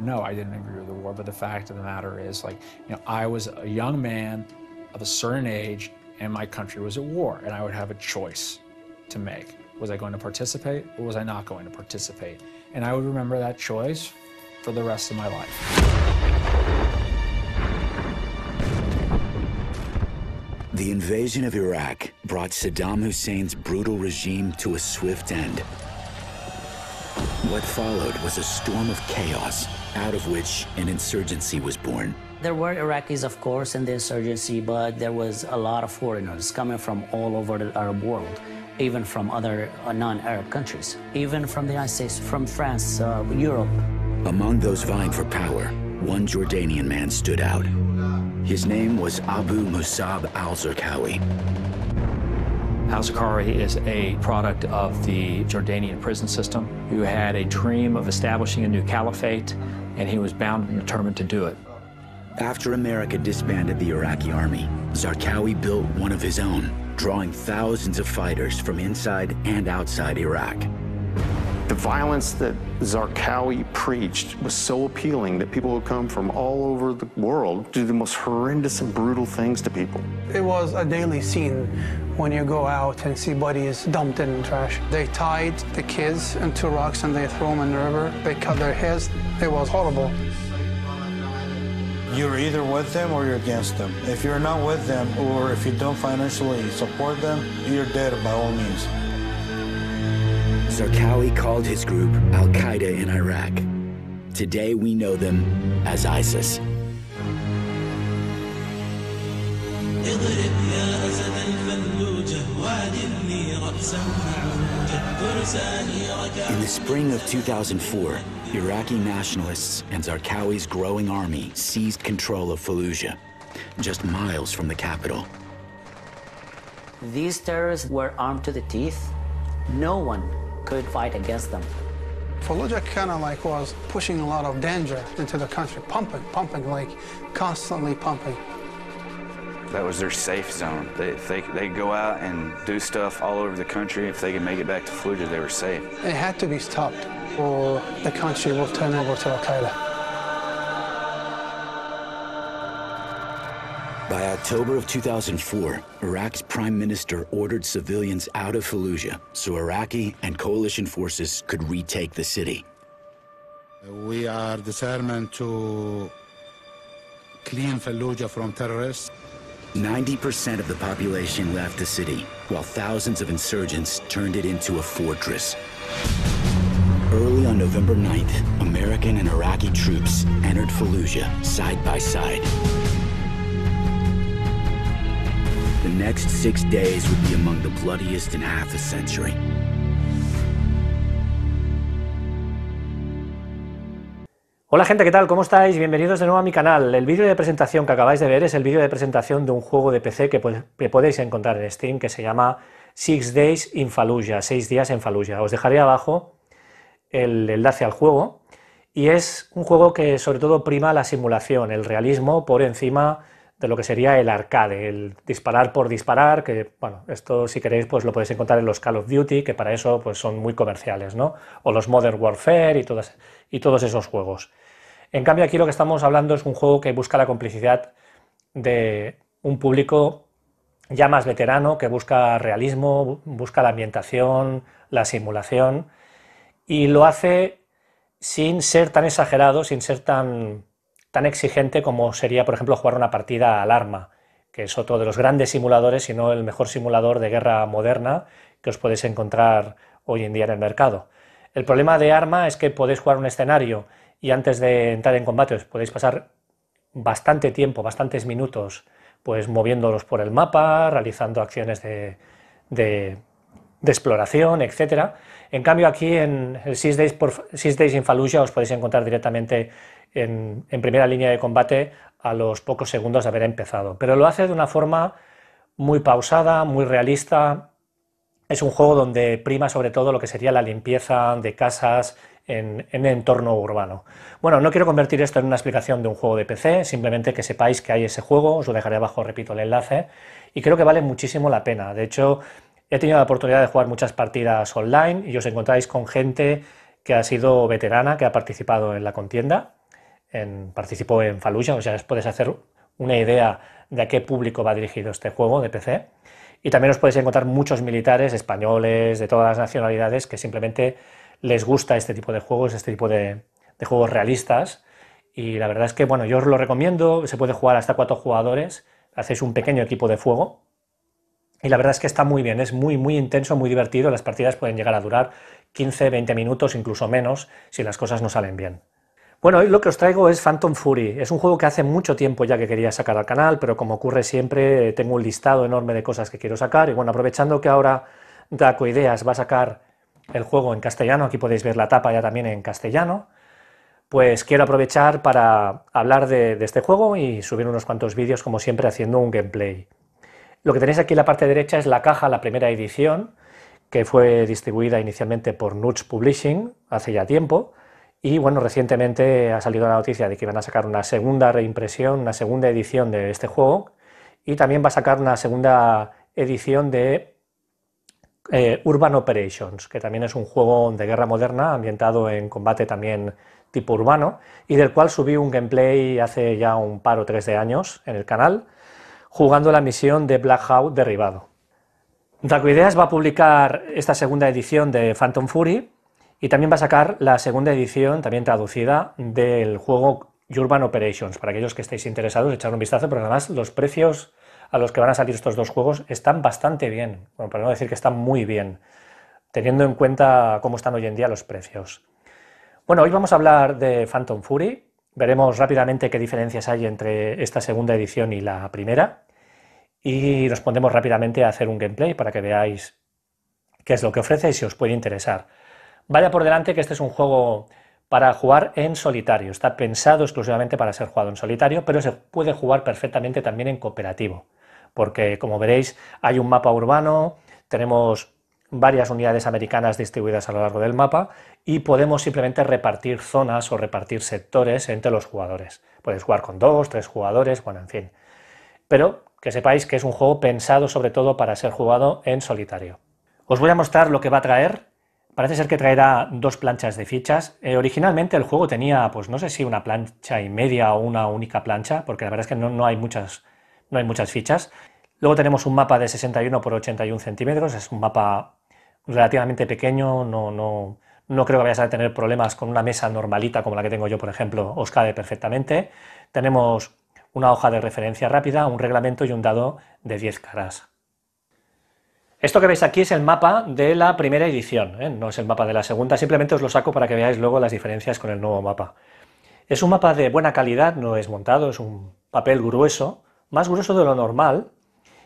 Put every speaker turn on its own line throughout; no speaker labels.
No, I didn't agree with the war, but the fact of the matter is, like, you know, I was a young man of a certain age, and my country was at war, and I would have a choice to make. Was I going to participate, or was I not going to participate? And I would remember that choice for the rest of my life. The invasion of Iraq brought Saddam Hussein's brutal regime to a swift end. What followed was a storm of chaos out of which an insurgency was born.
There were Iraqis, of course, in the insurgency, but there was a lot of foreigners coming from all over the Arab world, even from other uh, non-Arab countries, even from the United States, from France, uh, Europe.
Among those vying for power, one Jordanian man stood out. His name was Abu Musab al-Zarqawi. Al Zakari is a product of the Jordanian prison system who had a dream of
establishing a new caliphate, and he was bound and
determined to do it. After America disbanded the Iraqi army, Zarqawi built one of his own, drawing thousands of fighters from inside and outside Iraq. The violence that Zarqawi preached was so appealing that people would come from all over the world do the most horrendous and brutal things to people. It was a daily scene when you go out and see bodies dumped in trash. They tied the kids into rocks and they throw them in the river. They cut their heads. It was horrible. You're either with them or you're against them. If you're not with them or if you don't financially support them, you're dead by all means. Zarqawi called his group Al Qaeda in Iraq. Today we know them as ISIS. In the spring of 2004, Iraqi nationalists and Zarqawi's growing army seized control of Fallujah, just miles from the capital.
These terrorists were
armed to the teeth. No one could fight against them. Fallujah kind of like was pushing a lot of danger into the country, pumping, pumping, like constantly pumping. That was their safe zone. They, if they, they go out and do stuff all over the country, if they could make it back to Fallujah, they were safe. It had to be stopped or the country will turn over to Al-Qaeda. By October of 2004, Iraq's prime minister ordered civilians out of Fallujah so Iraqi and coalition forces could retake the city. We are determined to clean Fallujah from terrorists. 90% of the population left the city, while thousands of insurgents turned it into a fortress. Early on November 9th, American and Iraqi troops entered Fallujah side by side.
Hola gente, ¿qué tal? ¿Cómo estáis? Bienvenidos de nuevo a mi canal. El vídeo de presentación que acabáis de ver es el vídeo de presentación de un juego de PC que, podéis encontrar en Steam que se llama Six Days in Fallujah, seis días en Fallujah. Os dejaré abajo el enlace al juego y es un juego que sobre todo prima la simulación, el realismo por encima de lo que sería el arcade, el disparar por disparar, que bueno, esto si queréis pues lo podéis encontrar en los Call of Duty, que para eso pues son muy comerciales, ¿no? O los Modern Warfare y, y todos esos juegos. En cambio aquí lo que estamos hablando es un juego que busca la complicidad de un público ya más veterano, que busca realismo, busca la ambientación, la simulación, y lo hace sin ser tan exagerado, sin ser tan tan exigente como sería, por ejemplo, jugar una partida al arma, que es otro de los grandes simuladores, si no el mejor simulador de guerra moderna que os podéis encontrar hoy en día en el mercado. El problema de Arma es que podéis jugar un escenario y antes de entrar en combate os podéis pasar bastante tiempo, bastantes minutos, pues moviéndolos por el mapa, realizando acciones de, exploración, etc. En cambio aquí en el Days, por, Six Days in Fallujah os podéis encontrar directamente en, primera línea de combate a los pocos segundos de haber empezado. Pero lo hace de una forma muy pausada, muy realista. Es un juego donde prima sobre todo lo que sería la limpieza de casas en, en, entorno urbano. Bueno, no quiero convertir esto en una explicación de un juego de PC, simplemente que sepáis que hay ese juego, os lo dejaré abajo, repito, el enlace, y creo que vale muchísimo la pena. De hecho, he tenido la oportunidad de jugar muchas partidas online y os encontráis con gente que ha sido veterana, que ha participado en la contienda, participó en Fallujah, o sea, os podéis hacer una idea de a qué público va dirigido este juego de PC. Y también os podéis encontrar muchos militares españoles, de todas las nacionalidades, que simplemente les gusta este tipo de juegos, este tipo de, de juegos realistas. Y la verdad es que, bueno, yo os lo recomiendo, se puede jugar hasta cuatro jugadores, hacéis un pequeño equipo de fuego. Y la verdad es que está muy bien, es muy, muy intenso, muy divertido, las partidas pueden llegar a durar 15, 20 minutos, incluso menos, si las cosas no salen bien. Bueno, hoy lo que os traigo es Phantom Fury. Es un juego que hace mucho tiempo ya que quería sacar al canal, pero como ocurre siempre, tengo un listado enorme de cosas que quiero sacar. Y bueno, aprovechando que ahora Daco Ideas va a sacar el juego en castellano, aquí podéis ver la tapa ya también en castellano, pues quiero aprovechar para hablar de, de este juego y subir unos cuantos vídeos, como siempre, haciendo un gameplay. Lo que tenéis aquí en la parte derecha es la caja, la primera edición, que fue distribuida inicialmente por Nuts Publishing hace ya tiempo. Y bueno, recientemente ha salido la noticia de que van a sacar una segunda reimpresión, una segunda edición de este juego, y también va a sacar una segunda edición de eh, Urban Operations, que también es un juego de guerra moderna ambientado en combate también tipo urbano, y del cual subí un gameplay hace ya un par o tres de años en el canal, jugando la misión de Black Hawk derribado. Draco va a publicar esta segunda edición de Phantom Fury, y también va a sacar la segunda edición, también traducida, del juego Urban Operations, para aquellos que estéis interesados, echar un vistazo, pero además los precios a los que van a salir estos dos juegos están bastante bien, bueno, para no decir que están muy bien, teniendo en cuenta cómo están hoy en día los precios. Bueno, hoy vamos a hablar de Phantom Fury, veremos rápidamente qué diferencias hay entre esta segunda edición y la primera, y nos pondremos rápidamente a hacer un gameplay para que veáis qué es lo que ofrece y si os puede interesar. Vaya por delante que este es un juego para jugar en solitario. Está pensado exclusivamente para ser jugado en solitario, pero se puede jugar perfectamente también en cooperativo. Porque, como veréis, hay un mapa urbano, tenemos varias unidades americanas distribuidas a lo largo del mapa y podemos simplemente repartir zonas o repartir sectores entre los jugadores. Puedes jugar con dos, tres jugadores, bueno, en fin. Pero que sepáis que es un juego pensado sobre todo para ser jugado en solitario. Os voy a mostrar lo que va a traer Parece ser que traerá dos planchas de fichas. Eh, originalmente el juego tenía, pues no sé si una plancha y media o una única plancha, porque la verdad es que no, no, hay, muchas, no hay muchas fichas. Luego tenemos un mapa de 61 por 81 centímetros, es un mapa relativamente pequeño, no, no, no creo que vayas a tener problemas con una mesa normalita como la que tengo yo, por ejemplo, os cabe perfectamente. Tenemos una hoja de referencia rápida, un reglamento y un dado de 10 caras. Esto que veis aquí es el mapa de la primera edición, ¿eh? no es el mapa de la segunda, simplemente os lo saco para que veáis luego las diferencias con el nuevo mapa. Es un mapa de buena calidad, no es montado, es un papel grueso, más grueso de lo normal,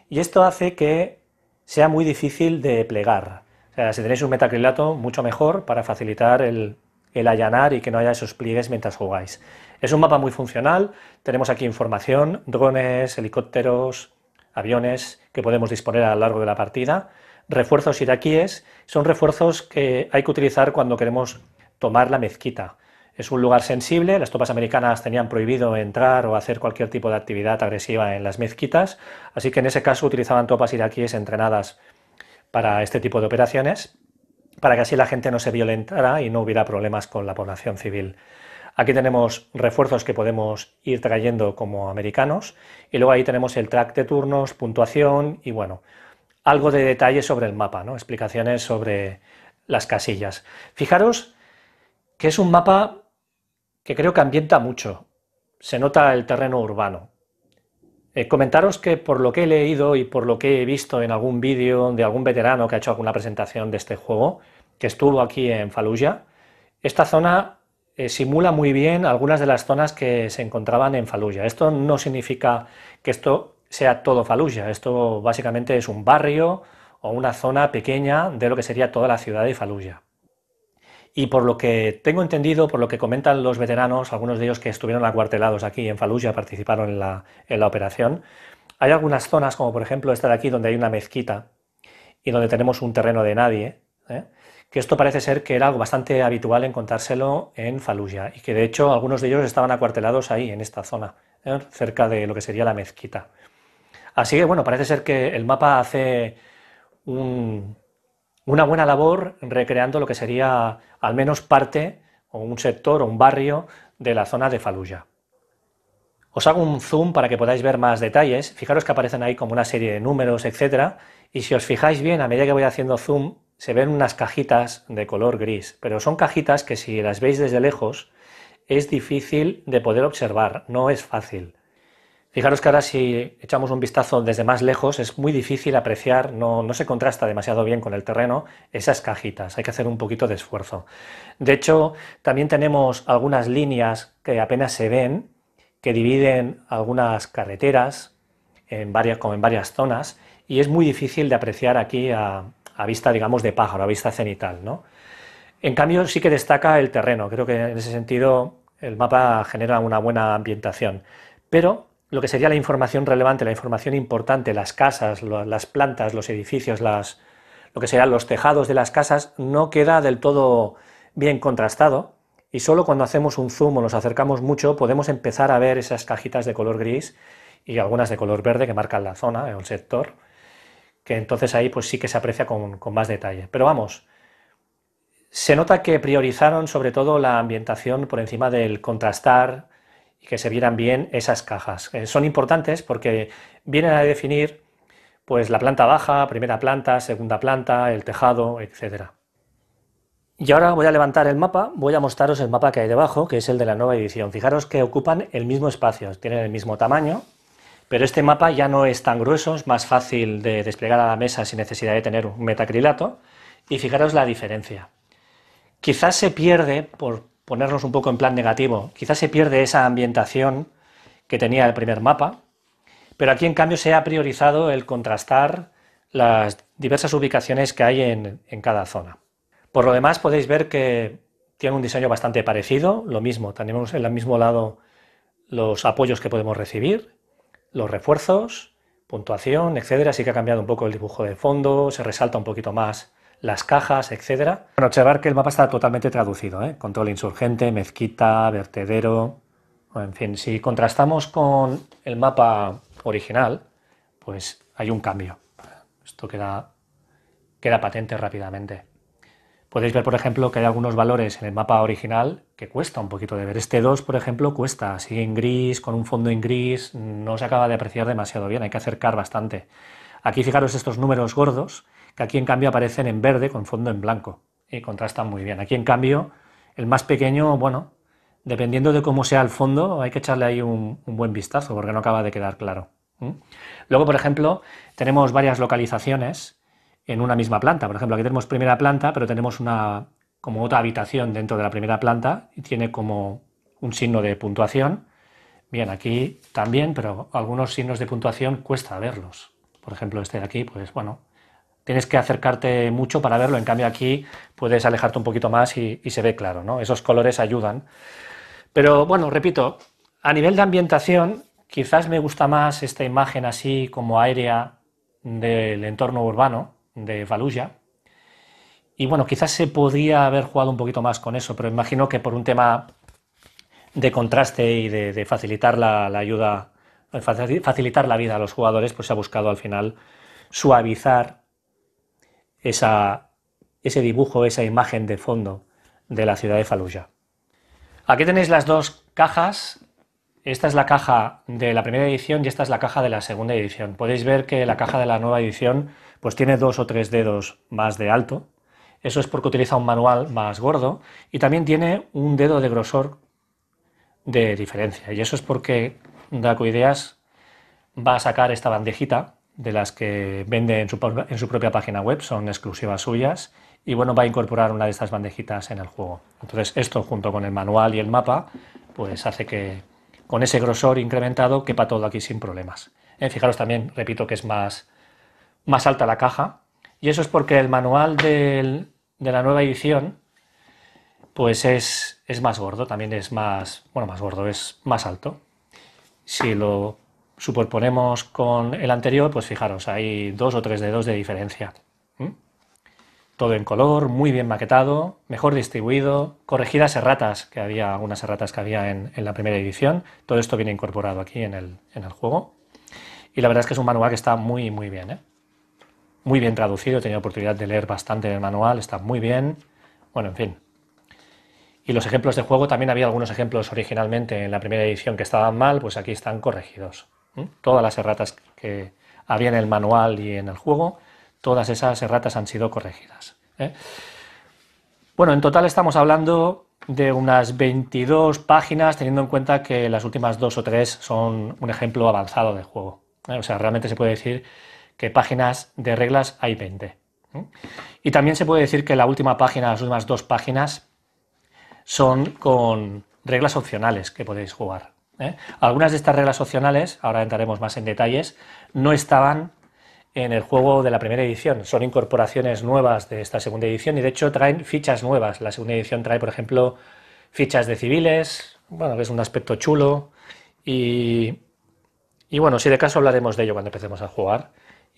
y esto hace que sea muy difícil de plegar. O sea, si tenéis un metacrilato, mucho mejor para facilitar el, el allanar y que no haya esos pliegues mientras jugáis. Es un mapa muy funcional, tenemos aquí información, drones, helicópteros, aviones que podemos disponer a lo largo de la partida. Refuerzos iraquíes son refuerzos que hay que utilizar cuando queremos tomar la mezquita. Es un lugar sensible, las tropas americanas tenían prohibido entrar o hacer cualquier tipo de actividad agresiva en las mezquitas, así que en ese caso utilizaban tropas iraquíes entrenadas para este tipo de operaciones, para que así la gente no se violentara y no hubiera problemas con la población civil. Aquí tenemos refuerzos que podemos ir trayendo como americanos y luego ahí tenemos el track de turnos, puntuación y bueno, algo de detalle sobre el mapa, ¿no? explicaciones sobre las casillas. Fijaros que es un mapa que creo que ambienta mucho, se nota el terreno urbano. Eh, comentaros que por lo que he leído y por lo que he visto en algún vídeo de algún veterano que ha hecho alguna presentación de este juego, que estuvo aquí en Fallujah, esta zona eh, simula muy bien algunas de las zonas que se encontraban en Fallujah. Esto no significa que esto sea todo Fallujah, esto básicamente es un barrio o una zona pequeña de lo que sería toda la ciudad de Fallujah. Y por lo que tengo entendido, por lo que comentan los veteranos, algunos de ellos que estuvieron acuartelados aquí en Fallujah, participaron en la, operación, hay algunas zonas, como por ejemplo esta de aquí, donde hay una mezquita y donde tenemos un terreno de nadie, ¿eh? que esto parece ser que era algo bastante habitual encontrárselo en Fallujah y que de hecho algunos de ellos estaban acuartelados ahí, en esta zona, ¿eh? cerca de lo que sería la mezquita. Así que bueno, parece ser que el mapa hace una buena labor recreando lo que sería al menos parte o un sector o un barrio de la zona de Faluya. Os hago un zoom para que podáis ver más detalles. Fijaros que aparecen ahí como una serie de números, etc. Y si os fijáis bien, a medida que voy haciendo zoom, se ven unas cajitas de color gris, pero son cajitas que si las veis desde lejos es difícil de poder observar, no es fácil. Fijaros que ahora si echamos un vistazo desde más lejos es muy difícil apreciar, no, no, se contrasta demasiado bien con el terreno esas cajitas, hay que hacer un poquito de esfuerzo. De hecho, también tenemos algunas líneas que apenas se ven, que dividen algunas carreteras en varias, como en varias zonas, y es muy difícil de apreciar aquí a, a vista, digamos, de pájaro, a vista cenital. ¿no? En cambio, sí que destaca el terreno. Creo que en ese sentido el mapa genera una buena ambientación. Pero lo que sería la información relevante, la información importante, las casas, las plantas, los edificios, lo que serían los tejados de las casas, no queda del todo bien contrastado y solo cuando hacemos un zoom o nos acercamos mucho podemos empezar a ver esas cajitas de color gris y algunas de color verde que marcan la zona o el sector que entonces ahí pues sí que se aprecia con, más detalle. Pero vamos, se nota que priorizaron sobre todo la ambientación por encima del contrastar y que se vieran bien esas cajas. Eh, son importantes porque vienen a definir pues la planta baja, primera planta, segunda planta, el tejado, etc. Y ahora voy a levantar el mapa, voy a mostraros el mapa que hay debajo, que es el de la nueva edición. Fijaros que ocupan el mismo espacio, tienen el mismo tamaño, pero este mapa ya no es tan grueso, es más fácil de desplegar a la mesa sin necesidad de tener un metacrilato. Y fijaros la diferencia. Quizás se pierde, por ponernos un poco en plan negativo, quizás se pierde esa ambientación que tenía el primer mapa, pero aquí en cambio se ha priorizado el contrastar las diversas ubicaciones que hay en, cada zona. Por lo demás podéis ver que tiene un diseño bastante parecido, lo mismo, tenemos en el mismo lado los apoyos que podemos recibir, los refuerzos, puntuación, etcétera. Así que ha cambiado un poco el dibujo de fondo, se resalta un poquito más las cajas, etcétera. Bueno, observar que el mapa está totalmente traducido, ¿eh? control insurgente, mezquita, vertedero, en fin, si contrastamos con el mapa original, pues hay un cambio. Esto queda, queda patente rápidamente. Podéis ver, por ejemplo, que hay algunos valores en el mapa original que cuesta un poquito de ver. Este 2, por ejemplo, cuesta, sigue en gris, con un fondo en gris, no se acaba de apreciar demasiado bien, hay que acercar bastante. Aquí fijaros estos números gordos, que aquí en cambio aparecen en verde con fondo en blanco y contrastan muy bien. Aquí en cambio, el más pequeño, bueno, dependiendo de cómo sea el fondo, hay que echarle ahí un, buen vistazo porque no acaba de quedar claro. Luego, por ejemplo, tenemos varias localizaciones en una misma planta. Por ejemplo, aquí tenemos primera planta, pero tenemos una como otra habitación dentro de la primera planta y tiene como un signo de puntuación. Bien, aquí también, pero algunos signos de puntuación cuesta verlos. Por ejemplo, este de aquí, pues bueno, tienes que acercarte mucho para verlo. En cambio, aquí puedes alejarte un poquito más y, se ve claro, ¿no? Esos colores ayudan. Pero bueno, repito, a nivel de ambientación, quizás me gusta más esta imagen así como aérea del entorno urbano, de Fallujah. Y bueno, quizás se podría haber jugado un poquito más con eso, pero imagino que por un tema de contraste y de, facilitar la, ayuda, eh, facilitar la vida a los jugadores, pues se ha buscado al final suavizar esa, ese dibujo, esa imagen de fondo de la ciudad de Fallujah. Aquí tenéis las dos cajas. Esta es la caja de la primera edición y esta es la caja de la segunda edición. Podéis ver que la caja de la nueva edición pues tiene dos o tres dedos más de alto. Eso es porque utiliza un manual más gordo y también tiene un dedo de grosor de diferencia. Y eso es porque Ideas va a sacar esta bandejita de las que vende en su, propia página web, son exclusivas suyas y bueno, va a incorporar una de estas bandejitas en el juego. Entonces esto junto con el manual y el mapa, pues hace que con ese grosor incrementado quepa todo aquí sin problemas. Eh, fijaros también, repito, que es más más alta la caja. Y eso es porque el manual de la nueva edición pues es, es, más gordo, también es más, bueno, más gordo, es más alto. Si lo superponemos con el anterior, pues fijaros, hay dos o tres dedos de diferencia. ¿Mm? Todo en color, muy bien maquetado, mejor distribuido, corregidas erratas, que había algunas erratas que había en, la primera edición. Todo esto viene incorporado aquí en el, en el juego. Y la verdad es que es un manual que está muy, muy bien. ¿eh? muy bien traducido, he tenido oportunidad de leer bastante el manual, está muy bien, bueno, en fin. Y los ejemplos de juego, también había algunos ejemplos originalmente en la primera edición que estaban mal, pues aquí están corregidos. Todas las erratas que había en el manual y en el juego, todas esas erratas han sido corregidas. ¿eh? Bueno, en total estamos hablando de unas 22 páginas, teniendo en cuenta que las últimas dos o tres son un ejemplo avanzado de juego. ¿eh? O sea, realmente se puede decir que páginas de reglas hay 20. ¿eh? Y también se puede decir que la última página, las últimas dos páginas, son con reglas opcionales que podéis jugar. ¿eh? Algunas de estas reglas opcionales, ahora entraremos más en detalles, no estaban en el juego de la primera edición. Son incorporaciones nuevas de esta segunda edición y de hecho traen fichas nuevas. La segunda edición trae, por ejemplo, fichas de civiles, bueno, que es un aspecto chulo. Y, y bueno, si de caso hablaremos de ello cuando empecemos a jugar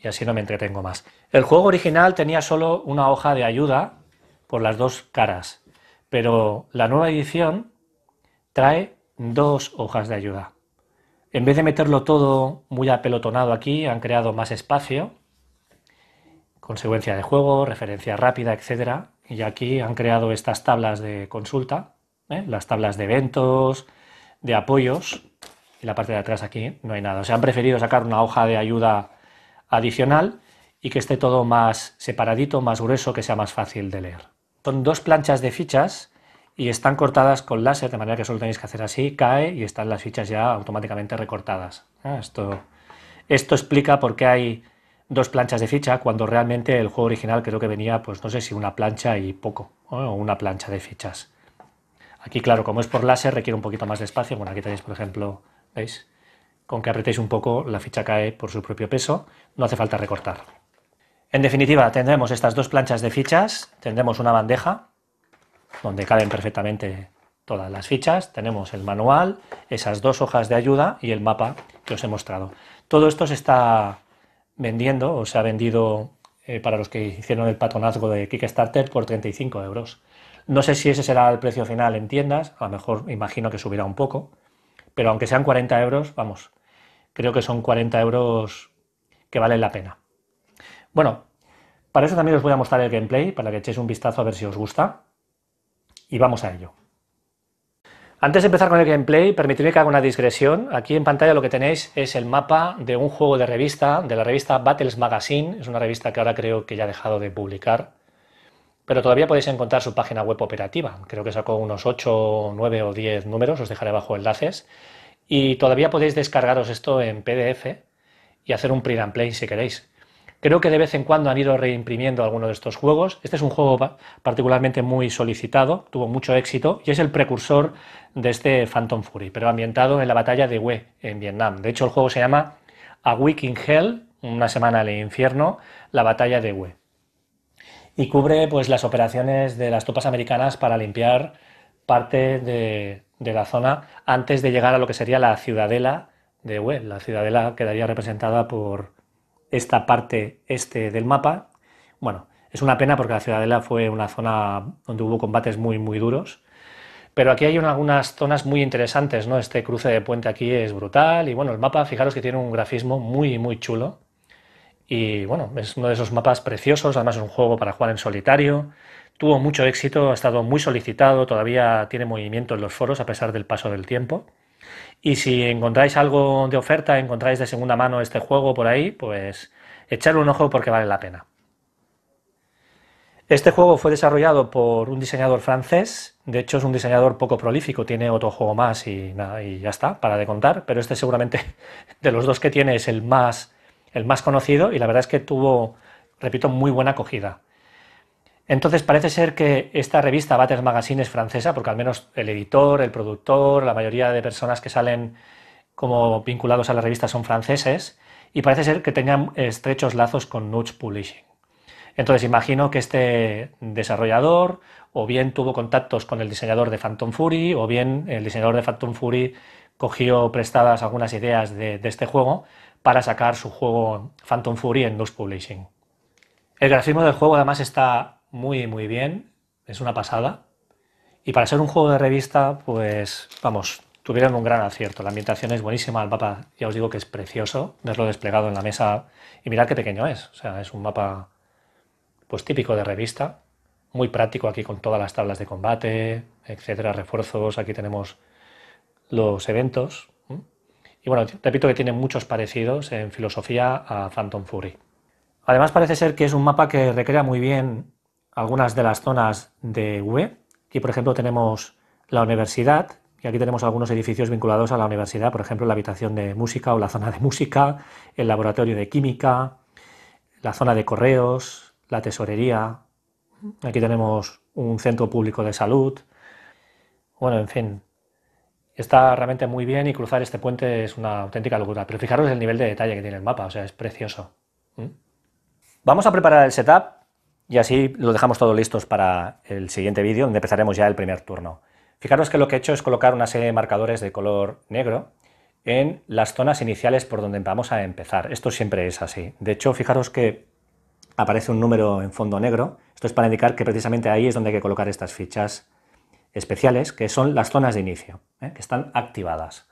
y así no me entretengo más. El juego original tenía solo una hoja de ayuda por las dos caras, pero la nueva edición trae dos hojas de ayuda. En vez de meterlo todo muy apelotonado aquí, han creado más espacio, consecuencia de juego, referencia rápida, etc. Y aquí han creado estas tablas de consulta, ¿eh? las tablas de eventos, de apoyos, y la parte de atrás aquí no hay nada. O sea, han preferido sacar una hoja de ayuda adicional y que esté todo más separadito, más grueso, que sea más fácil de leer. Son dos planchas de fichas y están cortadas con láser, de manera que solo tenéis que hacer así, cae y están las fichas ya automáticamente recortadas. Ah, esto, esto explica por qué hay dos planchas de ficha cuando realmente el juego original creo que venía, pues no sé si una plancha y poco, o una plancha de fichas. Aquí, claro, como es por láser, requiere un poquito más de espacio. Bueno, aquí tenéis, por ejemplo, ¿veis? Con que apretéis un poco, la ficha cae por su propio peso, no hace falta recortar. En definitiva, tendremos estas dos planchas de fichas, tendremos una bandeja donde caben perfectamente todas las fichas, tenemos el manual, esas dos hojas de ayuda y el mapa que os he mostrado. Todo esto se está vendiendo o se ha vendido eh, para los que hicieron el patronazgo de Kickstarter por 35 euros. No sé si ese será el precio final en tiendas, a lo mejor imagino que subirá un poco, pero aunque sean 40 euros, vamos, creo que son 40 euros que valen la pena. Bueno, para eso también os voy a mostrar el gameplay, para que echéis un vistazo a ver si os gusta. Y vamos a ello. Antes de empezar con el gameplay, permitidme que haga una digresión. Aquí en pantalla lo que tenéis es el mapa de un juego de revista, de la revista Battles Magazine. Es una revista que ahora creo que ya ha dejado de publicar, pero todavía podéis encontrar su página web operativa. Creo que sacó unos 8, 9 o 10 números, os dejaré abajo enlaces. Y todavía podéis descargaros esto en PDF y hacer un print and play si queréis. Creo que de vez en cuando han ido reimprimiendo algunos de estos juegos. Este es un juego particularmente muy solicitado, tuvo mucho éxito y es el precursor de este Phantom Fury, pero ambientado en la batalla de Hue en Vietnam. De hecho, el juego se llama A Week in Hell, una semana en el infierno, la batalla de Hue. Y cubre pues las operaciones de las tropas americanas para limpiar parte de, la zona antes de llegar a lo que sería la ciudadela de Web. La ciudadela quedaría representada por esta parte este del mapa. Bueno, es una pena porque la ciudadela fue una zona donde hubo combates muy, muy duros. Pero aquí hay algunas zonas muy interesantes, ¿no? Este cruce de puente aquí es brutal y bueno, el mapa, fijaros que tiene un grafismo muy, muy chulo. Y bueno, es uno de esos mapas preciosos, además es un juego para jugar en solitario. Tuvo mucho éxito, ha estado muy solicitado, todavía tiene movimiento en los foros a pesar del paso del tiempo. Y si encontráis algo de oferta, encontráis de segunda mano este juego por ahí, pues echarle un ojo porque vale la pena. Este juego fue desarrollado por un diseñador francés, de hecho es un diseñador poco prolífico, tiene otro juego más y, nada, y ya está, para de contar, pero este seguramente de los dos que tiene es el más, el más conocido y la verdad es que tuvo, repito, muy buena acogida. Entonces parece ser que esta revista Batters Magazine es francesa, porque al menos el editor, el productor, la mayoría de personas que salen como vinculados a la revista son franceses, y parece ser que tenían estrechos lazos con Nudge Publishing. Entonces imagino que este desarrollador o bien tuvo contactos con el diseñador de Phantom Fury, o bien el diseñador de Phantom Fury cogió prestadas algunas ideas de, de este juego para sacar su juego Phantom Fury en Nudge Publishing. El grafismo del juego además está muy, muy bien. Es una pasada. Y para ser un juego de revista, pues vamos, tuvieron un gran acierto. La ambientación es buenísima, el mapa ya os digo que es precioso, verlo desplegado en la mesa y mirad qué pequeño es. O sea, es un mapa pues típico de revista, muy práctico aquí con todas las tablas de combate, etcétera, refuerzos, aquí tenemos los eventos. Y bueno, repito que tiene muchos parecidos en filosofía a Phantom Fury. Además parece ser que es un mapa que recrea muy bien algunas de las zonas de UE. Aquí, por ejemplo, tenemos la universidad y aquí tenemos algunos edificios vinculados a la universidad, por ejemplo, la habitación de música o la zona de música, el laboratorio de química, la zona de correos, la tesorería. Aquí tenemos un centro público de salud. Bueno, en fin, está realmente muy bien y cruzar este puente es una auténtica locura. Pero fijaros el nivel de detalle que tiene el mapa, o sea, es precioso. ¿Mm? Vamos a preparar el setup y así lo dejamos todo listos para el siguiente vídeo, donde empezaremos ya el primer turno. Fijaros que lo que he hecho es colocar una serie de marcadores de color negro en las zonas iniciales por donde vamos a empezar. Esto siempre es así. De hecho, fijaros que aparece un número en fondo negro. Esto es para indicar que precisamente ahí es donde hay que colocar estas fichas especiales, que son las zonas de inicio, ¿eh? que están activadas.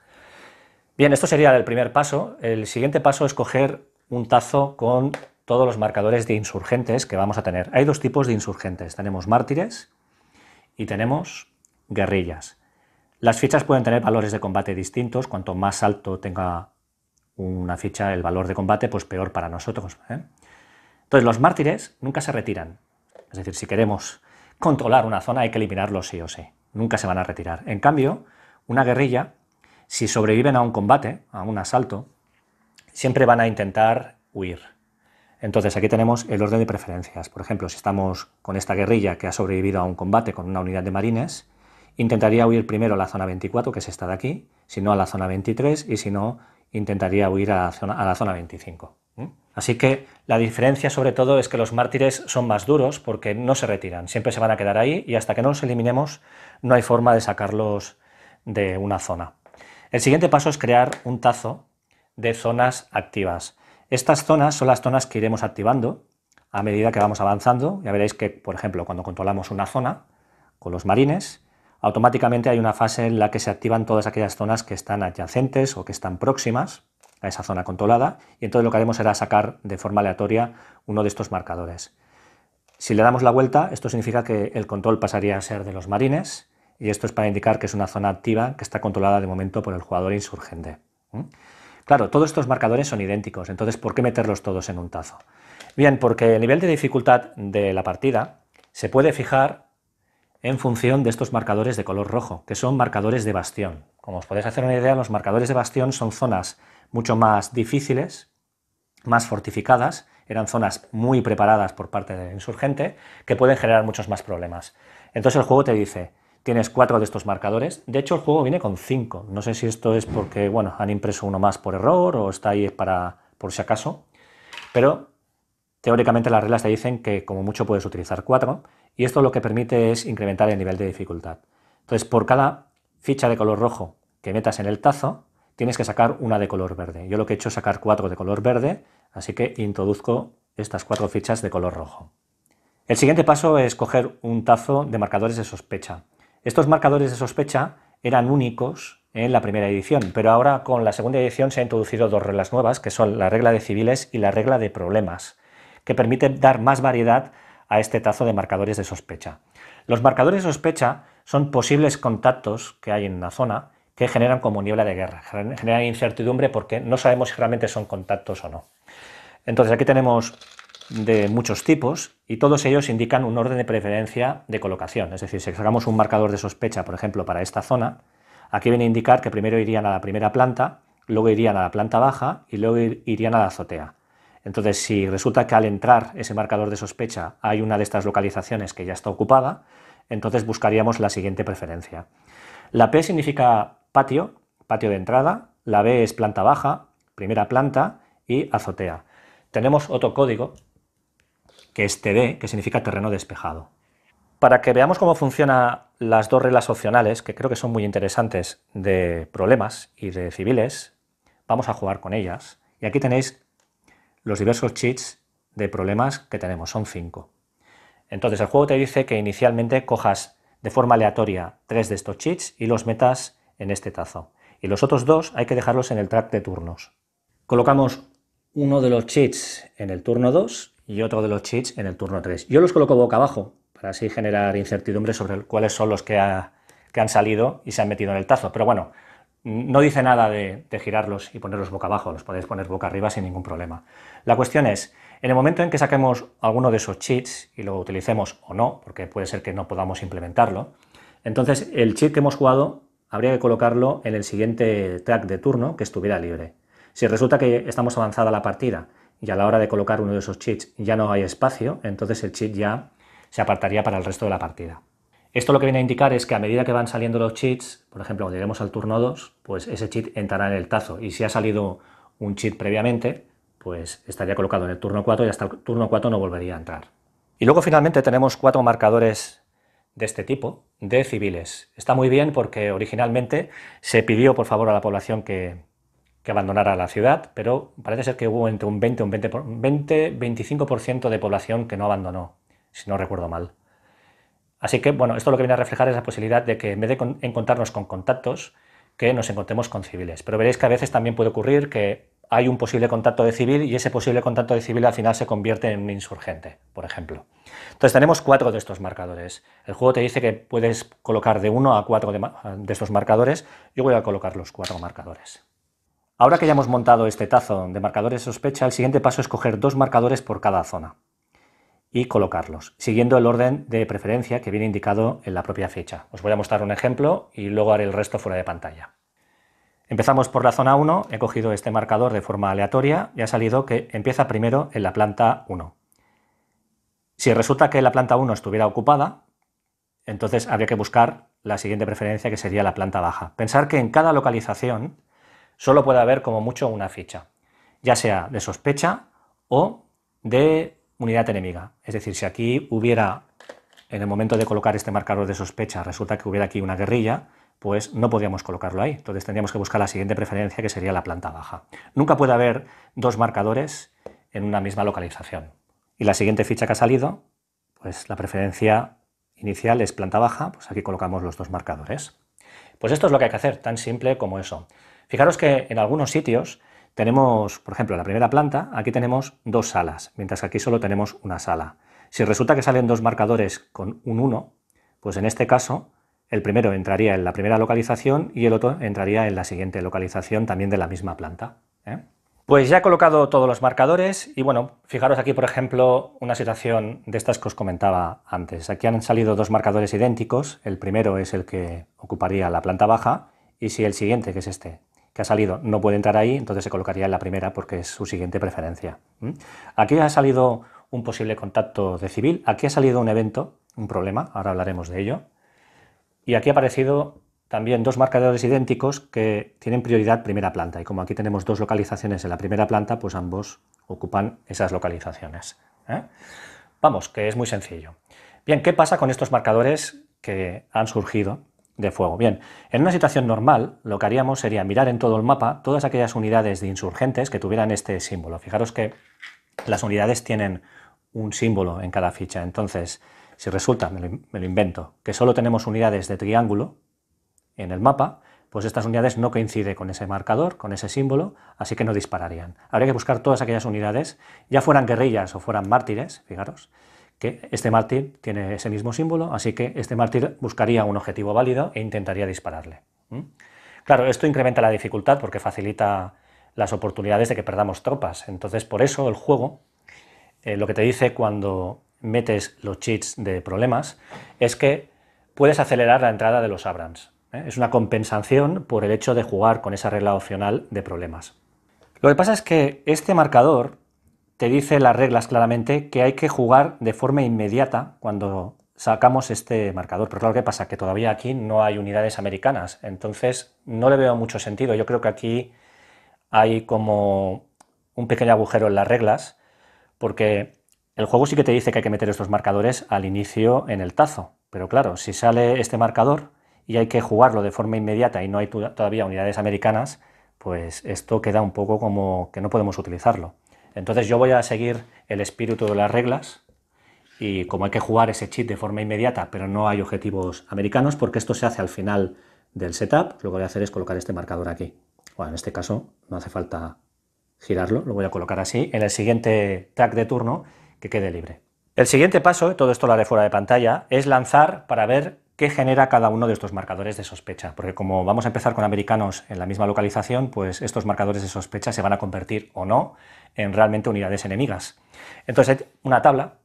Bien, esto sería el primer paso. El siguiente paso es coger un tazo con todos los marcadores de insurgentes que vamos a tener. Hay dos tipos de insurgentes. Tenemos mártires y tenemos guerrillas. Las fichas pueden tener valores de combate distintos. Cuanto más alto tenga una ficha el valor de combate, pues peor para nosotros. ¿eh? Entonces, los mártires nunca se retiran. Es decir, si queremos controlar una zona hay que eliminarlos sí o sí. Nunca se van a retirar. En cambio, una guerrilla, si sobreviven a un combate, a un asalto, siempre van a intentar huir. Entonces aquí tenemos el orden de preferencias. Por ejemplo, si estamos con esta guerrilla que ha sobrevivido a un combate con una unidad de marines, intentaría huir primero a la zona 24, que es esta de aquí, si no a la zona 23 y si no intentaría huir a la zona, 25. Así que la diferencia sobre todo es que los mártires son más duros porque no se retiran, siempre se van a quedar ahí y hasta que no los eliminemos no hay forma de sacarlos de una zona. El siguiente paso es crear un tazo de zonas activas. Estas zonas son las zonas que iremos activando a medida que vamos avanzando. Ya veréis que, por ejemplo, cuando controlamos una zona con los marines, automáticamente hay una fase en la que se activan todas aquellas zonas que están adyacentes o que están próximas a esa zona controlada y entonces lo que haremos será sacar de forma aleatoria uno de estos marcadores. Si le damos la vuelta, esto significa que el control pasaría a ser de los marines y esto es para indicar que es una zona activa que está controlada de momento por el jugador insurgente. Claro, todos estos marcadores son idénticos, entonces ¿por qué meterlos todos en un tazo? Bien, porque el nivel de dificultad de la partida se puede fijar en función de estos marcadores de color rojo, que son marcadores de bastión. Como os podéis hacer una idea, los marcadores de bastión son zonas mucho más difíciles, más fortificadas, eran zonas muy preparadas por parte del insurgente, que pueden generar muchos más problemas. Entonces el juego te dice, tienes cuatro de estos marcadores. De hecho, el juego viene con cinco. No sé si esto es porque, bueno, han impreso uno más por error o está ahí para, por si acaso. Pero teóricamente las reglas te dicen que como mucho puedes utilizar cuatro y esto lo que permite es incrementar el nivel de dificultad. Entonces, por cada ficha de color rojo que metas en el tazo, tienes que sacar una de color verde. Yo lo que he hecho es sacar cuatro de color verde, así que introduzco estas cuatro fichas de color rojo. El siguiente paso es coger un tazo de marcadores de sospecha. Estos marcadores de sospecha eran únicos en la primera edición, pero ahora con la segunda edición se han introducido dos reglas nuevas, que son la regla de civiles y la regla de problemas, que permiten dar más variedad a este tazo de marcadores de sospecha. Los marcadores de sospecha son posibles contactos que hay en una zona que generan como niebla de guerra, generan incertidumbre porque no sabemos si realmente son contactos o no. Entonces aquí tenemos de muchos tipos y todos ellos indican un orden de preferencia de colocación. Es decir, si sacamos un marcador de sospecha, por ejemplo, para esta zona, aquí viene a indicar que primero irían a la primera planta, luego irían a la planta baja y luego irían a la azotea. Entonces, si resulta que al entrar ese marcador de sospecha hay una de estas localizaciones que ya está ocupada, entonces buscaríamos la siguiente preferencia. La P significa patio, patio de entrada, la B es planta baja, primera planta y azotea. Tenemos otro código que es TD, que significa terreno despejado. Para que veamos cómo funcionan las dos reglas opcionales, que creo que son muy interesantes de problemas y de civiles, vamos a jugar con ellas. Y aquí tenéis los diversos cheats de problemas que tenemos, son cinco. Entonces el juego te dice que inicialmente cojas de forma aleatoria tres de estos cheats y los metas en este tazo. Y los otros dos hay que dejarlos en el track de turnos. Colocamos uno de los cheats en el turno 2 y otro de los cheats en el turno 3. Yo los coloco boca abajo para así generar incertidumbre sobre cuáles son los que, han salido y se han metido en el tazo. Pero bueno, no dice nada de, de, girarlos y ponerlos boca abajo, los podéis poner boca arriba sin ningún problema. La cuestión es, en el momento en que saquemos alguno de esos cheats y lo utilicemos o no, porque puede ser que no podamos implementarlo, entonces el cheat que hemos jugado habría que colocarlo en el siguiente track de turno que estuviera libre. Si resulta que estamos avanzada la partida y a la hora de colocar uno de esos cheats ya no hay espacio, entonces el cheat ya se apartaría para el resto de la partida. Esto lo que viene a indicar es que a medida que van saliendo los cheats, por ejemplo, cuando lleguemos al turno 2, pues ese cheat entrará en el tazo y si ha salido un cheat previamente, pues estaría colocado en el turno 4 y hasta el turno 4 no volvería a entrar. Y luego finalmente tenemos cuatro marcadores de este tipo, de civiles. Está muy bien porque originalmente se pidió por favor a la población que, abandonar abandonara la ciudad, pero parece ser que hubo entre un 20 y un 20-25% de población que no abandonó, si no recuerdo mal. Así que, bueno, esto lo que viene a reflejar es la posibilidad de que en vez de encontrarnos con contactos, que nos encontremos con civiles. Pero veréis que a veces también puede ocurrir que hay un posible contacto de civil y ese posible contacto de civil al final se convierte en un insurgente, por ejemplo. Entonces tenemos cuatro de estos marcadores. El juego te dice que puedes colocar de uno a cuatro de, de estos marcadores. Yo voy a colocar los cuatro marcadores. Ahora que ya hemos montado este tazo de marcadores sospecha, el siguiente paso es coger dos marcadores por cada zona y colocarlos, siguiendo el orden de preferencia que viene indicado en la propia fecha. Os voy a mostrar un ejemplo y luego haré el resto fuera de pantalla. Empezamos por la zona 1, he cogido este marcador de forma aleatoria y ha salido que empieza primero en la planta 1. Si resulta que la planta 1 estuviera ocupada, entonces habría que buscar la siguiente preferencia que sería la planta baja. Pensar que en cada localización solo puede haber como mucho una ficha, ya sea de sospecha o de unidad enemiga. Es decir, si aquí hubiera, en el momento de colocar este marcador de sospecha, resulta que hubiera aquí una guerrilla, pues no podíamos colocarlo ahí. Entonces tendríamos que buscar la siguiente preferencia, que sería la planta baja. Nunca puede haber dos marcadores en una misma localización. Y la siguiente ficha que ha salido, pues la preferencia inicial es planta baja, pues aquí colocamos los dos marcadores. Pues esto es lo que hay que hacer, tan simple como eso. Fijaros que en algunos sitios tenemos, por ejemplo, en la primera planta, aquí tenemos dos salas, mientras que aquí solo tenemos una sala. Si resulta que salen dos marcadores con un 1, pues en este caso el primero entraría en la primera localización y el otro entraría en la siguiente localización también de la misma planta. ¿eh? Pues ya he colocado todos los marcadores y bueno, fijaros aquí por ejemplo una situación de estas que os comentaba antes. Aquí han salido dos marcadores idénticos, el primero es el que ocuparía la planta baja y si el siguiente, que es este, que ha salido no puede entrar ahí, entonces se colocaría en la primera porque es su siguiente preferencia. Aquí ha salido un posible contacto de civil, aquí ha salido un evento, un problema, ahora hablaremos de ello, y aquí ha aparecido también dos marcadores idénticos que tienen prioridad primera planta, y como aquí tenemos dos localizaciones en la primera planta, pues ambos ocupan esas localizaciones. ¿eh? Vamos, que es muy sencillo. Bien, ¿qué pasa con estos marcadores que han surgido de fuego. Bien, en una situación normal lo que haríamos sería mirar en todo el mapa todas aquellas unidades de insurgentes que tuvieran este símbolo. Fijaros que las unidades tienen un símbolo en cada ficha. Entonces, si resulta, me lo, me lo invento, que solo tenemos unidades de triángulo en el mapa, pues estas unidades no coinciden con ese marcador, con ese símbolo, así que no dispararían. Habría que buscar todas aquellas unidades, ya fueran guerrillas o fueran mártires, fijaros, que este mártir tiene ese mismo símbolo, así que este mártir buscaría un objetivo válido e intentaría dispararle. Claro, esto incrementa la dificultad porque facilita las oportunidades de que perdamos tropas. Entonces, por eso el juego, eh, lo que te dice cuando metes los cheats de problemas, es que puedes acelerar la entrada de los Abrams. ¿eh? Es una compensación por el hecho de jugar con esa regla opcional de problemas. Lo que pasa es que este marcador te dice las reglas claramente que hay que jugar de forma inmediata cuando sacamos este marcador. Pero claro, que pasa? Que todavía aquí no hay unidades americanas, entonces no le veo mucho sentido. Yo creo que aquí hay como un pequeño agujero en las reglas, porque el juego sí que te dice que hay que meter estos marcadores al inicio en el tazo, pero claro, si sale este marcador y hay que jugarlo de forma inmediata y no hay todavía unidades americanas, pues esto queda un poco como que no podemos utilizarlo. Entonces yo voy a seguir el espíritu de las reglas y como hay que jugar ese chip de forma inmediata, pero no hay objetivos americanos, porque esto se hace al final del setup, lo que voy a hacer es colocar este marcador aquí. Bueno, en este caso no hace falta girarlo, lo voy a colocar así en el siguiente tag de turno que quede libre. El siguiente paso, todo esto lo haré fuera de pantalla, es lanzar para ver qué genera cada uno de estos marcadores de sospecha, porque como vamos a empezar con americanos en la misma localización, pues estos marcadores de sospecha se van a convertir o no en realmente unidades enemigas. Entonces hay una tabla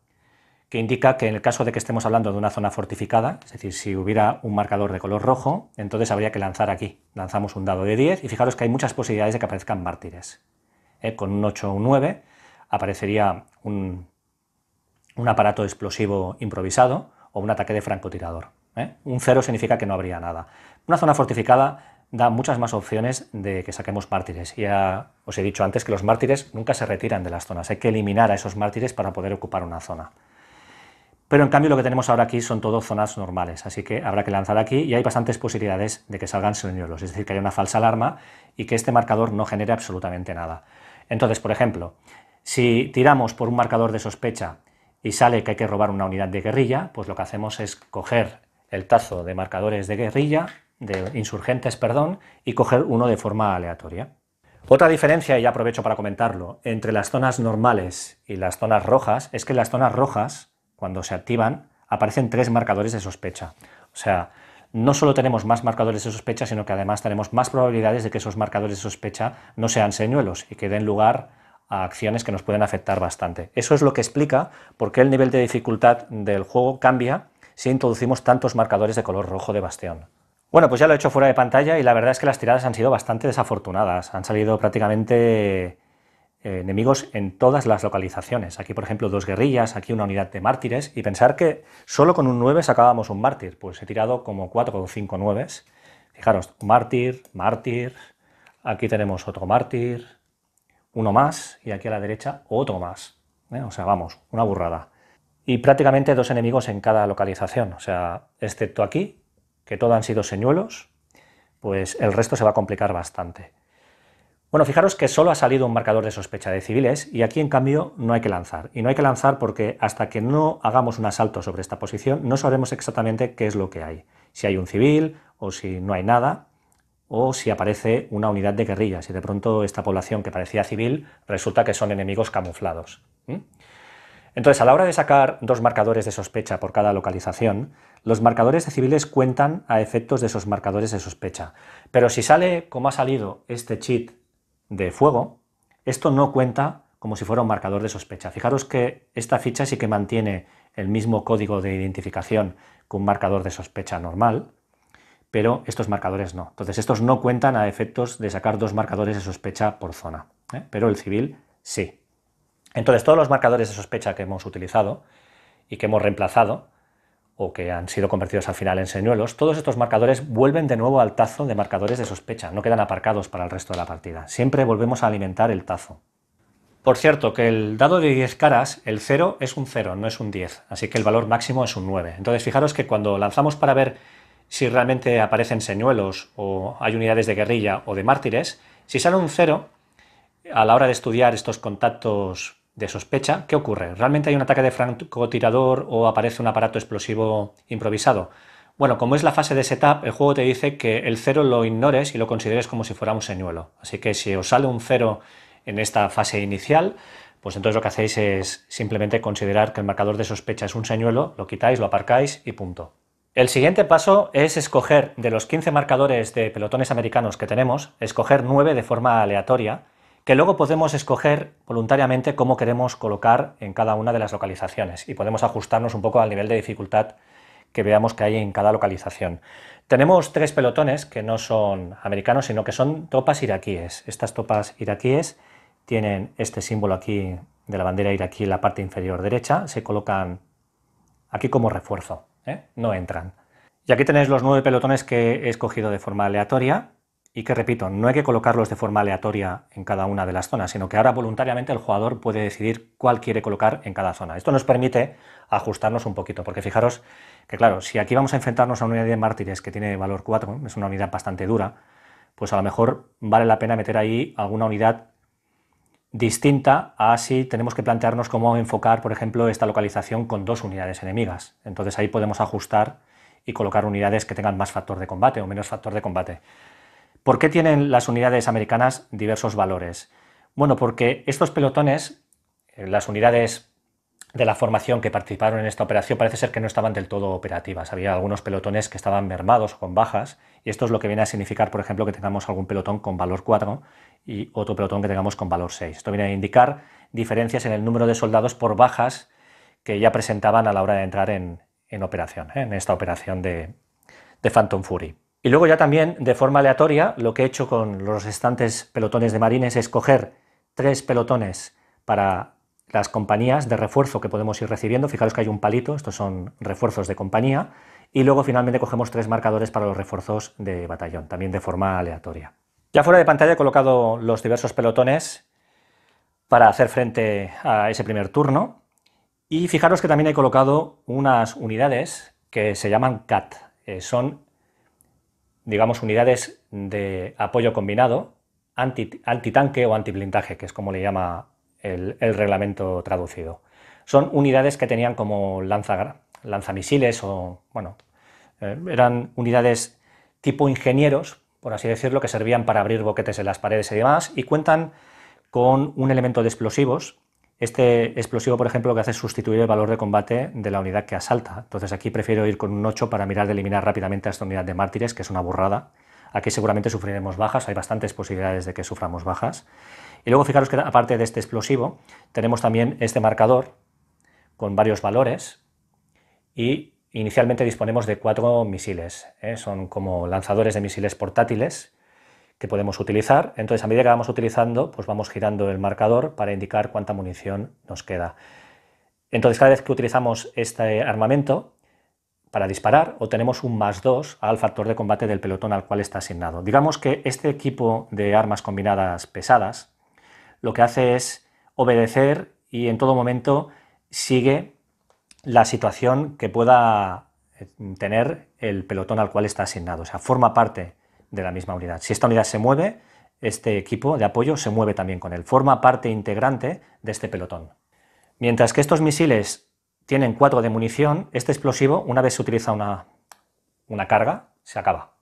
que indica que en el caso de que estemos hablando de una zona fortificada, es decir, si hubiera un marcador de color rojo, entonces habría que lanzar aquí. Lanzamos un dado de 10 y fijaros que hay muchas posibilidades de que aparezcan mártires. ¿eh? Con un 8 o un 9 aparecería un, aparato explosivo improvisado o un ataque de francotirador. ¿eh? Un 0 significa que no habría nada. Una zona fortificada da muchas más opciones de que saquemos mártires. Ya os he dicho antes que los mártires nunca se retiran de las zonas, hay que eliminar a esos mártires para poder ocupar una zona. Pero en cambio lo que tenemos ahora aquí son todo zonas normales, así que habrá que lanzar aquí y hay bastantes posibilidades de que salgan señuelos, es decir, que haya una falsa alarma y que este marcador no genere absolutamente nada. Entonces, por ejemplo, si tiramos por un marcador de sospecha y sale que hay que robar una unidad de guerrilla, pues lo que hacemos es coger el tazo de marcadores de guerrilla, de insurgentes, perdón, y coger uno de forma aleatoria. Otra diferencia, y aprovecho para comentarlo, entre las zonas normales y las zonas rojas es que en las zonas rojas, cuando se activan, aparecen tres marcadores de sospecha. O sea, no solo tenemos más marcadores de sospecha, sino que además tenemos más probabilidades de que esos marcadores de sospecha no sean señuelos y que den lugar a acciones que nos pueden afectar bastante. Eso es lo que explica por qué el nivel de dificultad del juego cambia si introducimos tantos marcadores de color rojo de bastión. Bueno, pues ya lo he hecho fuera de pantalla y la verdad es que las tiradas han sido bastante desafortunadas. Han salido prácticamente eh, enemigos en todas las localizaciones. Aquí, por ejemplo, dos guerrillas, aquí una unidad de mártires. Y pensar que solo con un 9 sacábamos un mártir. Pues he tirado como 4 o 5 9 Fijaros, mártir, mártir. Aquí tenemos otro mártir, uno más. Y aquí a la derecha otro más. ¿Eh? O sea, vamos, una burrada. Y prácticamente dos enemigos en cada localización. O sea, excepto aquí, que todo han sido señuelos, pues el resto se va a complicar bastante. Bueno, fijaros que solo ha salido un marcador de sospecha de civiles y aquí en cambio no hay que lanzar. Y no hay que lanzar porque hasta que no hagamos un asalto sobre esta posición no sabremos exactamente qué es lo que hay. Si hay un civil o si no hay nada o si aparece una unidad de guerrillas y de pronto esta población que parecía civil resulta que son enemigos camuflados. Entonces, a la hora de sacar dos marcadores de sospecha por cada localización, los marcadores de civiles cuentan a efectos de esos marcadores de sospecha. Pero si sale como ha salido este cheat de fuego, esto no cuenta como si fuera un marcador de sospecha. Fijaros que esta ficha sí que mantiene el mismo código de identificación que un marcador de sospecha normal, pero estos marcadores no. Entonces estos no cuentan a efectos de sacar dos marcadores de sospecha por zona, ¿eh? pero el civil sí. Entonces todos los marcadores de sospecha que hemos utilizado y que hemos reemplazado o que han sido convertidos al final en señuelos, todos estos marcadores vuelven de nuevo al tazo de marcadores de sospecha, no quedan aparcados para el resto de la partida. Siempre volvemos a alimentar el tazo. Por cierto, que el dado de 10 caras, el 0 es un 0, no es un 10, así que el valor máximo es un 9. Entonces fijaros que cuando lanzamos para ver si realmente aparecen señuelos o hay unidades de guerrilla o de mártires, si sale un 0, a la hora de estudiar estos contactos de sospecha, ¿qué ocurre? ¿Realmente hay un ataque de francotirador o aparece un aparato explosivo improvisado? Bueno, como es la fase de setup, el juego te dice que el cero lo ignores y lo consideres como si fuera un señuelo. Así que si os sale un cero en esta fase inicial, pues entonces lo que hacéis es simplemente considerar que el marcador de sospecha es un señuelo, lo quitáis, lo aparcáis y punto. El siguiente paso es escoger de los 15 marcadores de pelotones americanos que tenemos, escoger 9 de forma aleatoria que luego podemos escoger voluntariamente cómo queremos colocar en cada una de las localizaciones y podemos ajustarnos un poco al nivel de dificultad que veamos que hay en cada localización. Tenemos tres pelotones que no son americanos, sino que son tropas iraquíes. Estas tropas iraquíes tienen este símbolo aquí de la bandera iraquí en la parte inferior derecha, se colocan aquí como refuerzo, ¿eh? no entran. Y aquí tenéis los nueve pelotones que he escogido de forma aleatoria y que repito, no hay que colocarlos de forma aleatoria en cada una de las zonas, sino que ahora voluntariamente el jugador puede decidir cuál quiere colocar en cada zona. Esto nos permite ajustarnos un poquito, porque fijaros que claro, si aquí vamos a enfrentarnos a una unidad de mártires que tiene valor 4, es una unidad bastante dura, pues a lo mejor vale la pena meter ahí alguna unidad distinta a si tenemos que plantearnos cómo enfocar, por ejemplo, esta localización con dos unidades enemigas. Entonces ahí podemos ajustar y colocar unidades que tengan más factor de combate o menos factor de combate. ¿Por qué tienen las unidades americanas diversos valores? Bueno, porque estos pelotones, eh, las unidades de la formación que participaron en esta operación parece ser que no estaban del todo operativas. Había algunos pelotones que estaban mermados o con bajas y esto es lo que viene a significar, por ejemplo, que tengamos algún pelotón con valor 4 y otro pelotón que tengamos con valor 6. Esto viene a indicar diferencias en el número de soldados por bajas que ya presentaban a la hora de entrar en, operación, ¿eh? en esta operación de Phantom Fury. Y luego ya también, de forma aleatoria, lo que he hecho con los restantes pelotones de marines es coger tres pelotones para las compañías de refuerzo que podemos ir recibiendo. Fijaros que hay un palito, estos son refuerzos de compañía. Y luego finalmente cogemos tres marcadores para los refuerzos de batallón, también de forma aleatoria. Ya fuera de pantalla he colocado los diversos pelotones para hacer frente a ese primer turno. Y fijaros que también he colocado unas unidades que se llaman CAT. Eh, son digamos, unidades de apoyo combinado, antitanque o blindaje que es como le llama el, reglamento traducido. Son unidades que tenían como lanza, lanzamisiles o, bueno, eh, eran unidades tipo ingenieros, por así decirlo, que servían para abrir boquetes en las paredes y demás, y cuentan con un elemento de explosivos este explosivo, por ejemplo, lo que hace es sustituir el valor de combate de la unidad que asalta. Entonces aquí prefiero ir con un 8 para mirar de eliminar rápidamente a esta unidad de mártires, que es una burrada. Aquí seguramente sufriremos bajas, hay bastantes posibilidades de que suframos bajas. Y luego fijaros que aparte de este explosivo, tenemos también este marcador con varios valores y inicialmente disponemos de cuatro misiles. ¿eh? Son como lanzadores de misiles portátiles que podemos utilizar. Entonces, a medida que vamos utilizando, pues vamos girando el marcador para indicar cuánta munición nos queda. Entonces, cada vez que utilizamos este armamento para disparar, obtenemos un más 2 al factor de combate del pelotón al cual está asignado. Digamos que este equipo de armas combinadas pesadas lo que hace es obedecer y en todo momento sigue la situación que pueda eh, tener el pelotón al cual está asignado. O sea, forma parte de la misma unidad. Si esta unidad se mueve, este equipo de apoyo se mueve también con él, forma parte integrante de este pelotón. Mientras que estos misiles tienen cuatro de munición, este explosivo, una vez se utiliza una, una carga, se acaba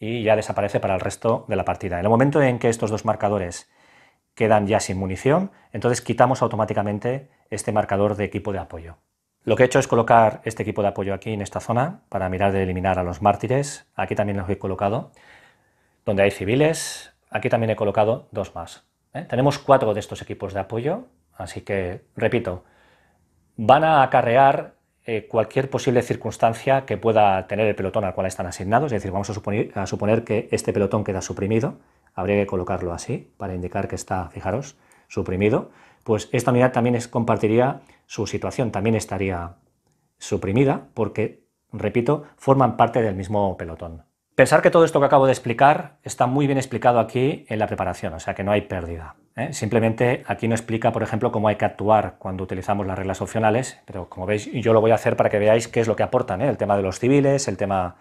y ya desaparece para el resto de la partida. En el momento en que estos dos marcadores quedan ya sin munición, entonces quitamos automáticamente este marcador de equipo de apoyo. Lo que he hecho es colocar este equipo de apoyo aquí en esta zona para mirar de eliminar a los mártires. Aquí también los he colocado donde hay civiles. Aquí también he colocado dos más. ¿eh? Tenemos cuatro de estos equipos de apoyo, así que, repito, van a acarrear eh, cualquier posible circunstancia que pueda tener el pelotón al cual están asignados, es decir, vamos a suponer, a suponer que este pelotón queda suprimido, habría que colocarlo así para indicar que está, fijaros, suprimido, pues esta unidad también compartiría su situación, también estaría suprimida porque, repito, forman parte del mismo pelotón. Pensar que todo esto que acabo de explicar está muy bien explicado aquí en la preparación, o sea que no hay pérdida. ¿eh? Simplemente aquí no explica, por ejemplo, cómo hay que actuar cuando utilizamos las reglas opcionales, pero como veis yo lo voy a hacer para que veáis qué es lo que aportan, ¿eh? el tema de los civiles, el tema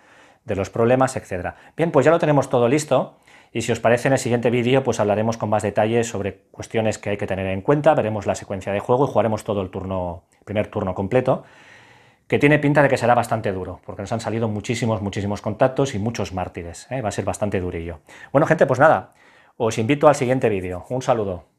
de los problemas, etc. Bien, pues ya lo tenemos todo listo y si os parece en el siguiente vídeo pues hablaremos con más detalle sobre cuestiones que hay que tener en cuenta, veremos la secuencia de juego y jugaremos todo el turno, primer turno completo que tiene pinta de que será bastante duro, porque nos han salido muchísimos, muchísimos contactos y muchos mártires. ¿eh? Va a ser bastante durillo. Bueno, gente, pues nada, os invito al siguiente vídeo. Un saludo.